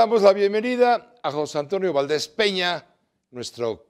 damos la bienvenida a José Antonio Valdés Peña, nuestro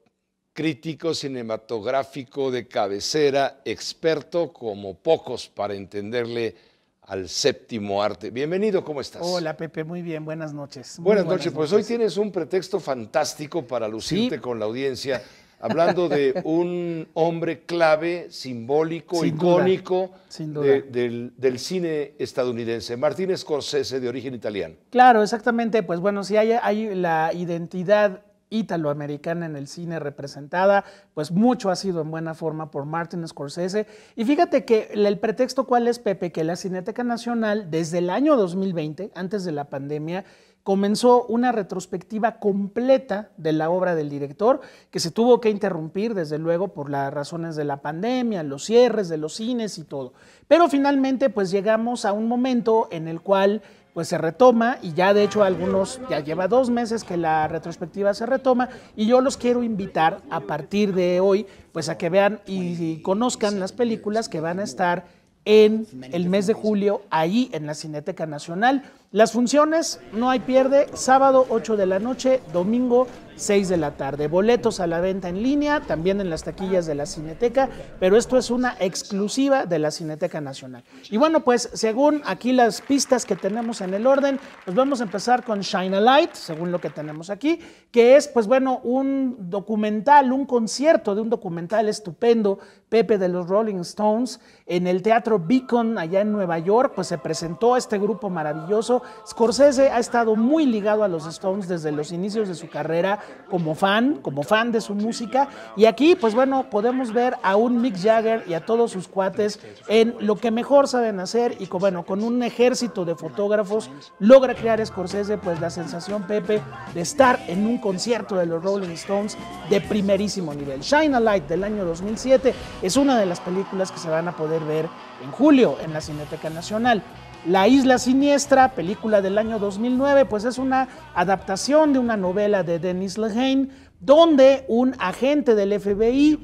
crítico cinematográfico de cabecera, experto como pocos para entenderle al séptimo arte. Bienvenido, ¿cómo estás? Hola Pepe, muy bien, buenas noches. Buenas, noches, pues hoy tienes un pretexto fantástico para lucirte con la audiencia hablando de un hombre clave, simbólico, icónico del, cine estadounidense, Martín Scorsese, de origen italiano. Claro, exactamente. Pues bueno, si hay, la identidad italoamericana en el cine representada, pues mucho ha sido en buena forma por Martin Scorsese. Y fíjate que el pretexto cuál es, Pepe, que la Cineteca Nacional desde el año 2020, antes de la pandemia, comenzó una retrospectiva completa de la obra del director, que se tuvo que interrumpir, desde luego, por las razones de la pandemia, los cierres de los cines y todo. Pero finalmente, pues llegamos a un momento en el cual pues se retoma y ya de hecho algunos, ya lleva dos meses que la retrospectiva se retoma y yo los quiero invitar a partir de hoy pues a que vean y, y conozcan las películas que van a estar en el mes de julio, ahí en la Cineteca Nacional. Las funciones, no hay pierde, sábado 8 de la noche, domingo 6 de la tarde. Boletos a la venta en línea, también en las taquillas de la Cineteca, pero esto es una exclusiva de la Cineteca Nacional. Y bueno, pues según aquí las pistas que tenemos en el orden, pues vamos a empezar con Shine a Light, según lo que tenemos aquí, que es pues bueno, un documental, un concierto de un documental estupendo, Pepe de los Rolling Stones, en el Teatro Beacon allá en Nueva York, pues se presentó este grupo maravilloso. Scorsese ha estado muy ligado a los Stones desde los inicios de su carrera como fan, como fan de su música. Y aquí, pues bueno, podemos ver a un Mick Jagger y a todos sus cuates en lo que mejor saben hacer y con, bueno, con un ejército de fotógrafos logra crear Scorsese pues la sensación, Pepe, de estar en un concierto de los Rolling Stones de primerísimo nivel. Shine a Light del año 2007 es una de las películas que se van a poder ver en julio en la Cineteca Nacional. La Isla Siniestra, película del año 2009, pues es una adaptación de una novela de Dennis Lehane, donde un agente del FBI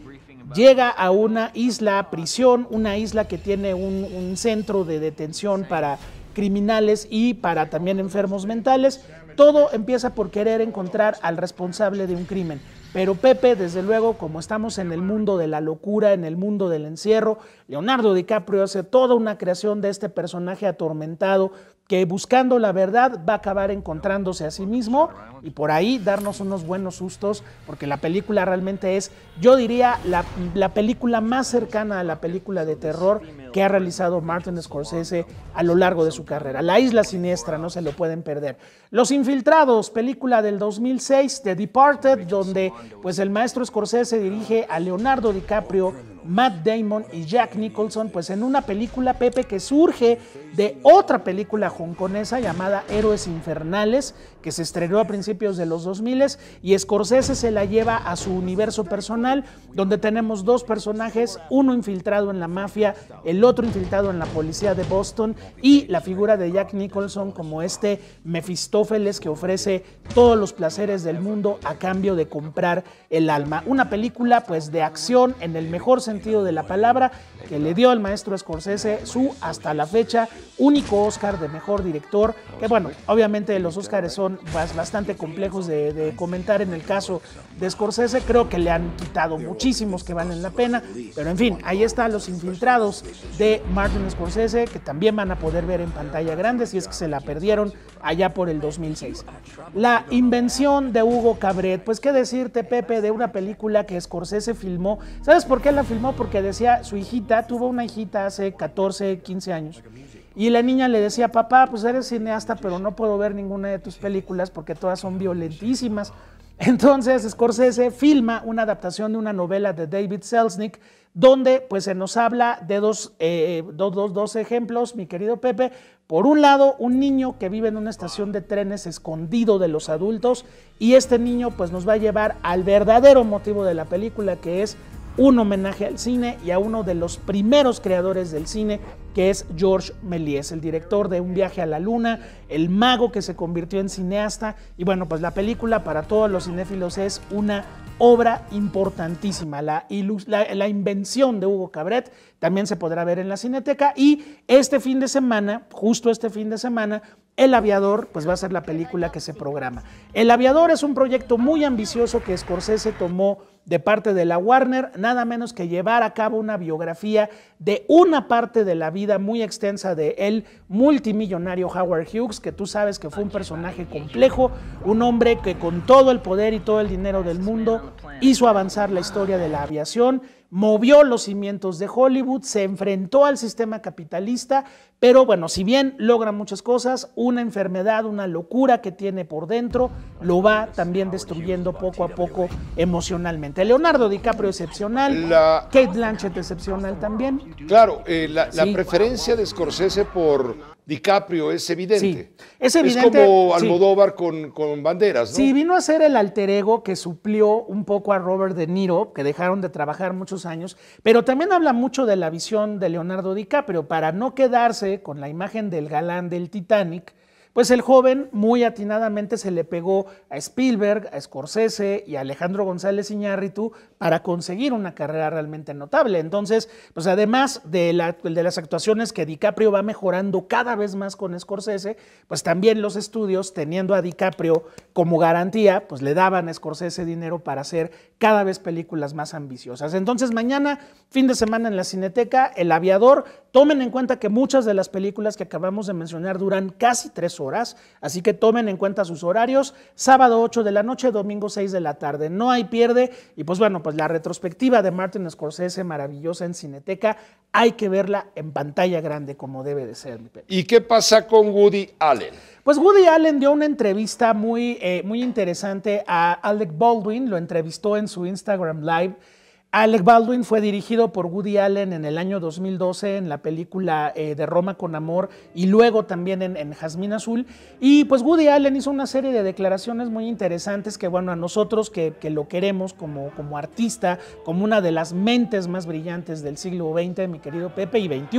llega a una isla, prisión, una isla que tiene un, un centro de detención para criminales y para también enfermos mentales. Todo empieza por querer encontrar al responsable de un crimen. Pero Pepe, desde luego, como estamos en el mundo de la locura, en el mundo del encierro, Leonardo DiCaprio hace toda una creación de este personaje atormentado, que buscando la verdad va a acabar encontrándose a sí mismo y por ahí darnos unos buenos sustos, porque la película realmente es, yo diría, la, película más cercana a la película de terror que ha realizado Martin Scorsese a lo largo de su carrera. La Isla Siniestra, no se lo pueden perder. Los Infiltrados, película del 2006, de Departed, donde pues el maestro Scorsese dirige a Leonardo DiCaprio Matt Damon y Jack Nicholson, pues en una película Pepe que surge de otra película hongkonesa llamada Héroes Infernales, que se estrenó a principios de los 2000 y Scorsese se la lleva a su universo personal, donde tenemos dos personajes, uno infiltrado en la mafia, el otro infiltrado en la policía de Boston y la figura de Jack Nicholson como este Mefistófeles que ofrece todos los placeres del mundo a cambio de comprar el alma. Una película pues de acción en el mejor sentido sentido de la palabra, que le dio al maestro Scorsese su, hasta la fecha, único Oscar de mejor director. Que bueno, obviamente los Oscars son bastante complejos de, comentar en el caso de Scorsese. Creo que le han quitado muchísimos que valen la pena. Pero en fin, ahí están los infiltrados de Martin Scorsese, que también van a poder ver en pantalla grande si es que se la perdieron allá por el 2006. La invención de Hugo Cabret, pues qué decirte, Pepe, de una película que Scorsese filmó. ¿Sabes por qué la filmó? porque decía, su hijita, tuvo una hijita hace 14, 15 años. Y la niña le decía, papá, pues eres cineasta, pero no puedo ver ninguna de tus películas porque todas son violentísimas. Entonces Scorsese filma una adaptación de una novela de David Selznick, donde pues se nos habla de dos, eh, dos, ejemplos, mi querido Pepe. Por un lado, un niño que vive en una estación de trenes escondido de los adultos y este niño pues nos va a llevar al verdadero motivo de la película, que es un homenaje al cine y a uno de los primeros creadores del cine, que es George Méliès, el director de Un viaje a la luna, el mago que se convirtió en cineasta. Y bueno, pues la película para todos los cinéfilos es una obra importantísima. La, la, invención de Hugo Cabret también se podrá ver en la Cineteca. Y este fin de semana, justo este fin de semana, El Aviador, pues va a ser la película que se programa. El Aviador es un proyecto muy ambicioso que Scorsese tomó de parte de la Warner, nada menos que llevar a cabo una biografía de una parte de la vida muy extensa de el multimillonario Howard Hughes, que tú sabes que fue un personaje complejo, un hombre que con todo el poder y todo el dinero del mundo hizo avanzar la historia de la aviación, movió los cimientos de Hollywood, se enfrentó al sistema capitalista, pero bueno, si bien logra muchas cosas, una enfermedad, una locura que tiene por dentro, lo va también destruyendo poco a poco emocionalmente. Leonardo DiCaprio excepcional, la... Kate Blanchett excepcional también. Claro, eh, la, preferencia de Scorsese por DiCaprio, es evidente. es evidente. como Almodóvar con, con, banderas, ¿no? Sí, vino a ser el alter ego que suplió un poco a Robert De Niro, que dejaron de trabajar muchos años, pero también habla mucho de la visión de Leonardo DiCaprio, para no quedarse con la imagen del galán del Titanic, pues el joven muy atinadamente se le pegó a Spielberg, a Scorsese y a Alejandro González Iñárritu para conseguir una carrera realmente notable. Entonces, pues además de, de las actuaciones que DiCaprio va mejorando cada vez más con Scorsese, pues también los estudios, teniendo a DiCaprio como garantía, pues le daban a Scorsese dinero para hacer cada vez películas más ambiciosas. Entonces, mañana, fin de semana en la Cineteca, El Aviador, tomen en cuenta que muchas de las películas que acabamos de mencionar duran casi tres horas así que tomen en cuenta sus horarios, sábado 8 de la noche, domingo 6 de la tarde, no hay pierde, y pues bueno, pues la retrospectiva de Martin Scorsese, maravillosa en Cineteca, hay que verla en pantalla grande como debe de ser. ¿Y qué pasa con Woody Allen? Pues Woody Allen dio una entrevista muy, eh, muy interesante a Alec Baldwin, lo entrevistó en su Instagram Live, Alec Baldwin fue dirigido por Woody Allen en el año 2012 en la película eh, De Roma con Amor y luego también en, Jazmín Azul. Y pues Woody Allen hizo una serie de declaraciones muy interesantes que bueno, a nosotros que, lo queremos como, como artista, como una de las mentes más brillantes del siglo XX, mi querido Pepe, y XXI,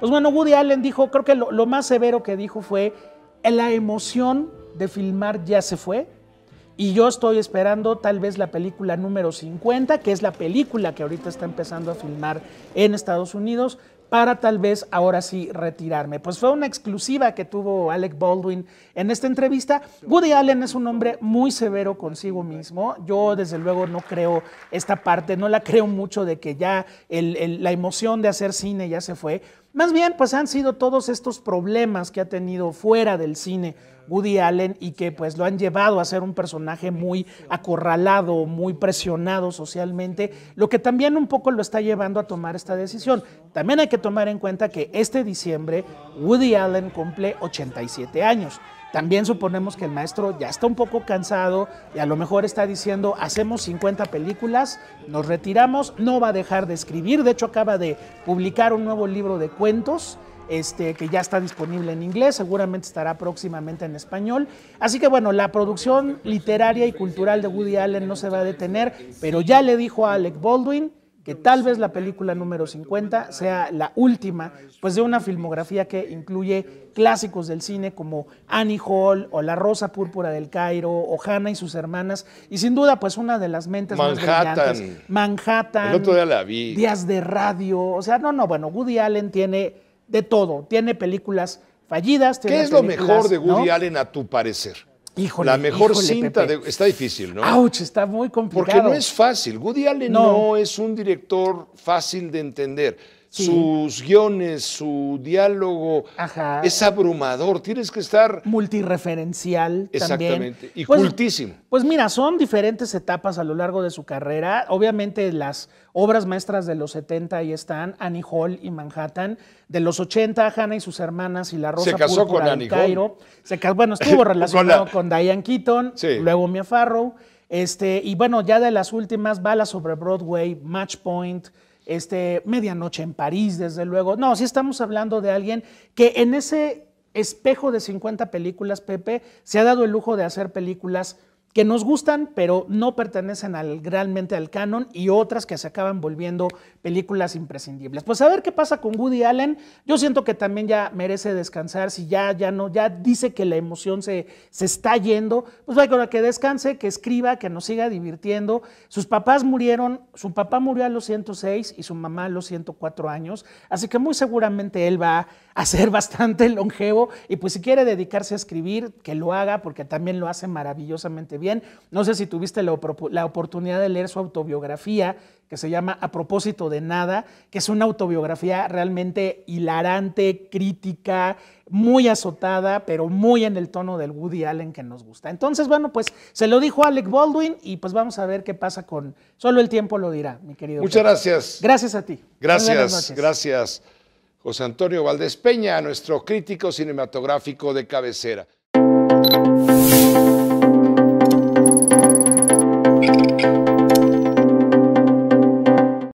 pues bueno, Woody Allen dijo, creo que lo, lo más severo que dijo fue, la emoción de filmar ya se fue y yo estoy esperando tal vez la película número 50, que es la película que ahorita está empezando a filmar en Estados Unidos, para tal vez ahora sí retirarme. Pues fue una exclusiva que tuvo Alec Baldwin en esta entrevista. Woody Allen es un hombre muy severo consigo mismo. Yo desde luego no creo esta parte, no la creo mucho de que ya la emoción de hacer cine ya se fue. Más bien, pues han sido todos estos problemas que ha tenido fuera del cine Woody Allen y que pues lo han llevado a ser un personaje muy acorralado, muy presionado socialmente, lo que también un poco lo está llevando a tomar esta decisión. También hay que tomar en cuenta que este diciembre Woody Allen cumple 87 años. También suponemos que el maestro ya está un poco cansado y a lo mejor está diciendo, hacemos 50 películas, nos retiramos, no va a dejar de escribir, de hecho acaba de publicar un nuevo libro de cuentos. Este, que ya está disponible en inglés, seguramente estará próximamente en español. Así que bueno, la producción literaria y cultural de Woody Allen no se va a detener, pero ya le dijo a Alec Baldwin que tal vez la película número 50 sea la última, pues de una filmografía que incluye clásicos del cine como Annie Hall o La Rosa Púrpura del Cairo o Hannah y sus hermanas, y sin duda pues una de las mentes más brillantes. Manhattan. El otro la vi. Días de radio, o sea, no, no, bueno, Woody Allen tiene de todo, tiene películas fallidas. ¿Qué es lo mejor de Woody Allen a tu parecer? la mejor cinta de, está difícil, ¿no? ¡Auch! está muy complicado. Porque no es fácil. Woody Allen no es un director fácil de entender sus guiones, su diálogo. Ajá. Es abrumador. Tienes que estar. Multireferencial. Exactamente. Y pues, cultísimo. Pues mira, son diferentes etapas a lo largo de su carrera. Obviamente, las obras maestras de los 70 ahí están: Annie Hall y Manhattan. De los 80, Hannah y sus hermanas y la Rosa Se casó con Annie Cairo. bueno, estuvo relacionado con, Diane Keaton, luego Mia Farrow. Este, y bueno, ya de las últimas, balas sobre Broadway, Match Point, este, Medianoche en París, desde luego. No, sí estamos hablando de alguien que en ese espejo de 50 películas, Pepe, se ha dado el lujo de hacer películas que nos gustan, pero no pertenecen al, realmente al canon, y otras que se acaban volviendo películas imprescindibles. Pues a ver qué pasa con Woody Allen. Yo siento que también ya merece descansar, si ya, ya no, ya dice que la emoción se, se está yendo, pues vaya, que descanse, que escriba, que nos siga divirtiendo. Sus papás murieron, su papá murió a los 106 y su mamá a los 104 años, así que muy seguramente él va a ser bastante longevo, y pues si quiere dedicarse a escribir, que lo haga, porque también lo hace maravillosamente bien. No sé si tuviste la, oportunidad de leer su autobiografía, que se llama A propósito de nada, que es una autobiografía realmente hilarante, crítica, muy azotada, pero muy en el tono del Woody Allen que nos gusta. Entonces, bueno, pues se lo dijo Alec Baldwin y pues vamos a ver qué pasa con... Solo el tiempo lo dirá, mi querido. Muchas gracias. Gracias a ti. Gracias, gracias. José Antonio Valdés Peña, nuestro crítico cinematográfico de cabecera.